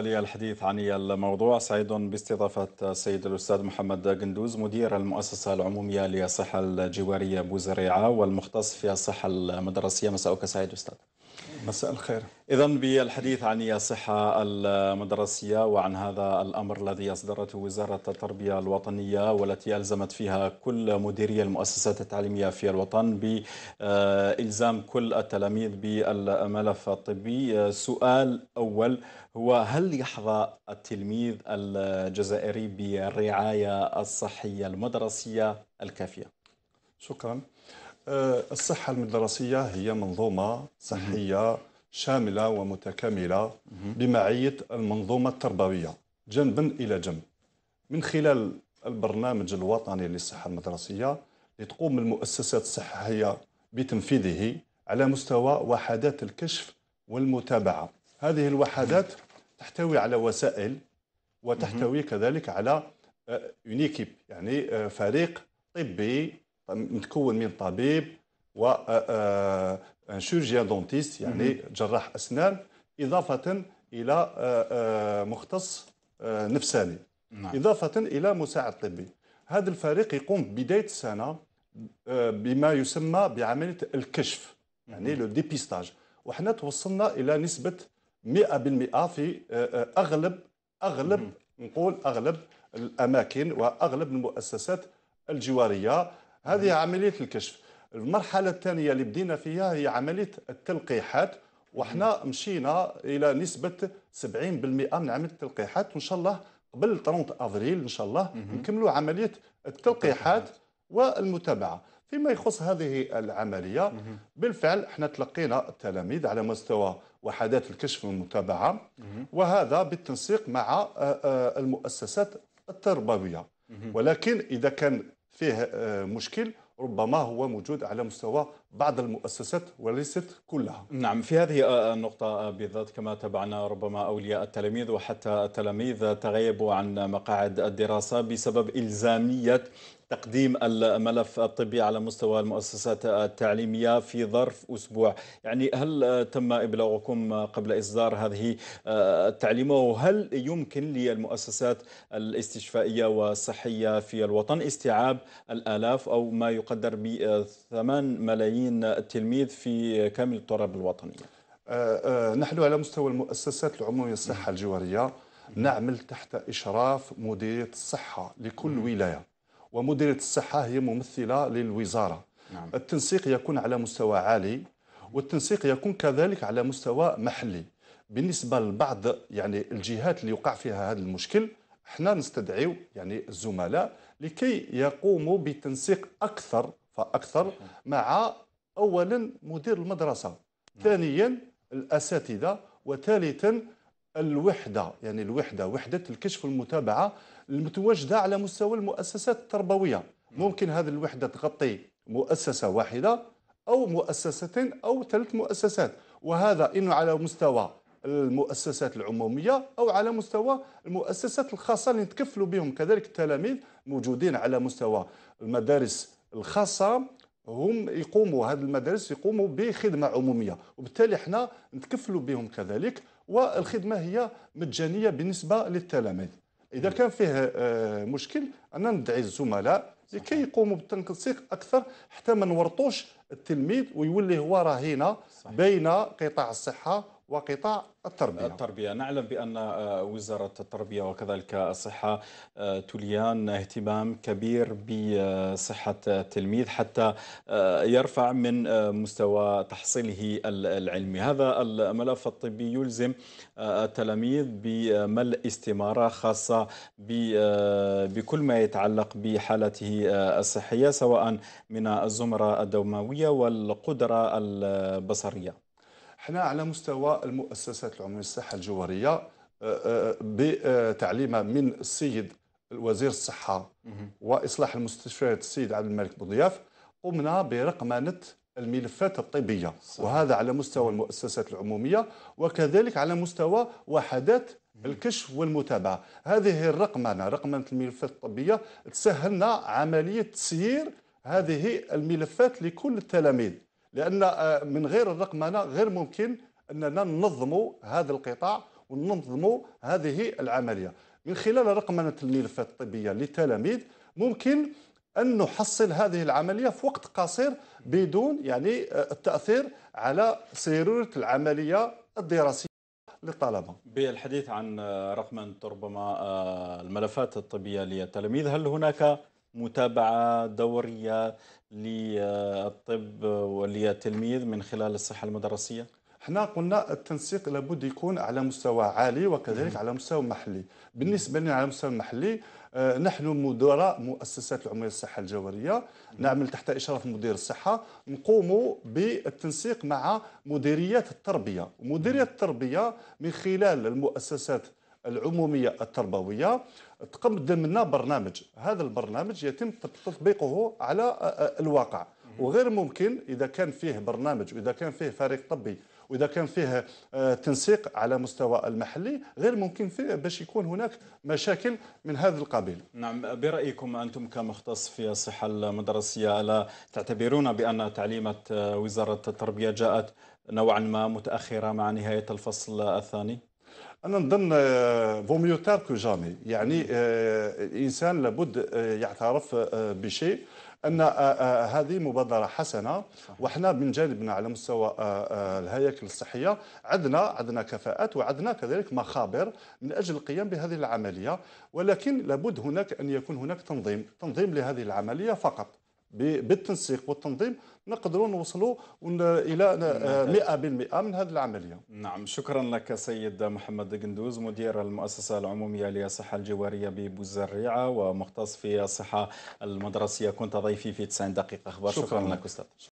للحديث عن الموضوع سعيد باستضافة السيد الأستاذ محمد قندوز مدير المؤسسة العمومية للصحة الجوارية بوزريعة والمختص في الصحة المدرسية مساءك سعيد أستاذ مساء الخير إذا بالحديث عن الصحة المدرسية وعن هذا الأمر الذي أصدرته وزارة التربية الوطنية والتي ألزمت فيها كل مديري المؤسسات التعليمية في الوطن بإلزام كل التلاميذ بالملف الطبي سؤال أول هو هل يحظى التلميذ الجزائري بالرعاية الصحية المدرسية الكافية؟ شكرا آه، الصحة المدرسية هي منظومة صحية شاملة ومتكاملة بمعية المنظومة التربوية جنبا إلى جنب من خلال البرنامج الوطني للصحة المدرسية لتقوم المؤسسات الصحية بتنفيذه على مستوى وحدات الكشف والمتابعة هذه الوحدات تحتوي على وسائل وتحتوي كذلك على يونيكيب آه، يعني آه، فريق طبي متكون من طبيب و ان شيرجيان دونتيست يعني جراح اسنان اضافه الى مختص نفساني نعم. اضافه الى مساعد طبي هذا الفريق يقوم بدايه السنه بما يسمى بعمليه الكشف يعني لو ديبيستاج وحنا توصلنا الى نسبه 100% في اغلب اغلب نقول اغلب الاماكن واغلب المؤسسات الجواريه هذه عمليه الكشف المرحله الثانيه اللي بدينا فيها هي عمليه التلقيحات وحنا مشينا الى نسبه 70% من عمليه التلقيحات وان شاء الله قبل 30 افريل ان شاء الله نكملوا عمليه التلقيحات والمتابعه فيما يخص هذه العمليه بالفعل احنا تلقينا التلاميذ على مستوى وحدات الكشف والمتابعه وهذا بالتنسيق مع آه، آه، المؤسسات التربويه ولكن اذا كان فيه آه، مشكل ربما هو موجود على مستوى بعض المؤسسات وليست كلها نعم في هذه آه، النقطة آه، بالذات كما تابعنا ربما أولياء التلاميذ وحتى التلاميذ تغيبوا عن مقاعد الدراسة بسبب إلزامية تقديم الملف الطبي على مستوى المؤسسات التعليمية في ظرف أسبوع يعني هل تم إبلاغكم قبل إصدار هذه آه، التعليمة وهل يمكن للمؤسسات الاستشفائية والصحية في الوطن استيعاب الآلاف أو ما يقدر ب 8 ملايين تلميذ في كامل التراب الوطنية؟ آه، آه، نحن على مستوى المؤسسات العمومية الصحة الجوارية نعمل تحت إشراف مديرية الصحة لكل ولاية ومديريه الصحه هي ممثله للوزاره نعم. التنسيق يكون على مستوى عالي والتنسيق يكون كذلك على مستوى محلي بالنسبه لبعض يعني الجهات اللي يقع فيها هذا المشكل احنا نستدعيو يعني الزملاء لكي يقوموا بتنسيق اكثر فاكثر مع اولا مدير المدرسه نعم. ثانيا الاساتذه وثالثا الوحدة يعني الوحدة وحدة الكشف والمتابعة المتواجدة على مستوى المؤسسات التربوية ممكن هذه الوحدة تغطي مؤسسة واحدة أو مؤسستين أو ثلاث مؤسسات وهذا إنه على مستوى المؤسسات العمومية أو على مستوى المؤسسات الخاصة اللي نتكفلوا بهم كذلك التلاميذ موجودين على مستوى المدارس الخاصة هم يقوموا هذه المدارس يقوموا بخدمة عمومية وبالتالي احنا نتكفلوا بهم كذلك والخدمه هي مجانيه بالنسبه للتلاميذ اذا كان فيه آه، مشكل انا ندعي الزملاء لكي يقوموا بالتنسيق اكثر حتى ما نورطوش التلميذ ويولي هو رهينه بين قطاع الصحه وقطاع التربية التربية نعلم بأن آه، وزارة التربية وكذلك آه، الصحة آه، تليان اهتمام كبير بصحة التلميذ حتى يرفع من مستوى تحصيله العلمي هذا الملف الطبي يلزم التلاميذ بملء استمارة خاصة بكل ما يتعلق بحالته الصحية سواء من الزمرة الدوماوية والقدرة البصرية حنا على مستوى المؤسسات العموميه للصحه الجواريه آه، آه، بتعليمه من السيد وزير الصحه واصلاح المستشفيات السيد عبد الملك بوضياف قمنا برقمنه الملفات الطبيه صحيح. وهذا على مستوى المؤسسات العموميه وكذلك على مستوى وحدات الكشف والمتابعه هذه الرقمنه رقمنه الملفات الطبيه تسهلنا عمليه تسيير هذه الملفات لكل التلاميذ لان آه، من غير الرقمنه غير ممكن اننا ننظموا هذا القطاع وننظموا هذه العمليه من خلال رقمنه الملفات الطبيه للتلاميذ ممكن ان نحصل هذه العمليه في وقت قصير بدون يعني آه، التاثير على سيروره العمليه الدراسيه للطلبة بالحديث عن آه، رقمنة ربما الملفات الطبية للتلاميذ هل هناك متابعة دورية للطب وللتلميذ من خلال الصحة المدرسية؟ احنا قلنا التنسيق لابد يكون على مستوى عالي وكذلك على مستوى محلي بالنسبه لنا على مستوى محلي آه، نحن مدراء مؤسسات العموميه الصحه الجوهريه نعمل تحت اشراف مدير الصحه نقوم بالتنسيق مع مديريات التربيه مديريات التربيه من خلال المؤسسات العموميه التربويه تقدم ضمن برنامج هذا البرنامج يتم تطبيقه على آه، الواقع وغير ممكن اذا كان فيه برنامج واذا كان فيه فريق طبي واذا كان فيه آه، تنسيق على مستوى المحلي غير ممكن فيه باش يكون هناك مشاكل من هذا القبيل. نعم برايكم انتم كمختص في الصحه المدرسيه الا تعتبرون بان تعليمات آه، وزاره التربيه جاءت نوعا ما متاخره مع نهايه الفصل الثاني؟ انا نظن فوميو تار كو جامي يعني آه، الانسان لابد آه، يعترف آه، بشيء ان هذه مبادره حسنه وحنا من جانبنا على مستوى الهياكل الصحيه عندنا عندنا كفاءات وعندنا كذلك مخابر من اجل القيام بهذه العمليه ولكن لابد هناك ان يكون هناك تنظيم تنظيم لهذه العمليه فقط بالتنسيق والتنظيم نقدروا نوصلوا الى 100% آه، من هذه العمليه. نعم شكرا لك سيد محمد قندوز مدير المؤسسه العموميه للصحه الجواريه ببوزريعه ومختص في الصحه المدرسيه كنت ضيفي في 90 دقيقه اخبار شكرا, شكرا لك استاذ.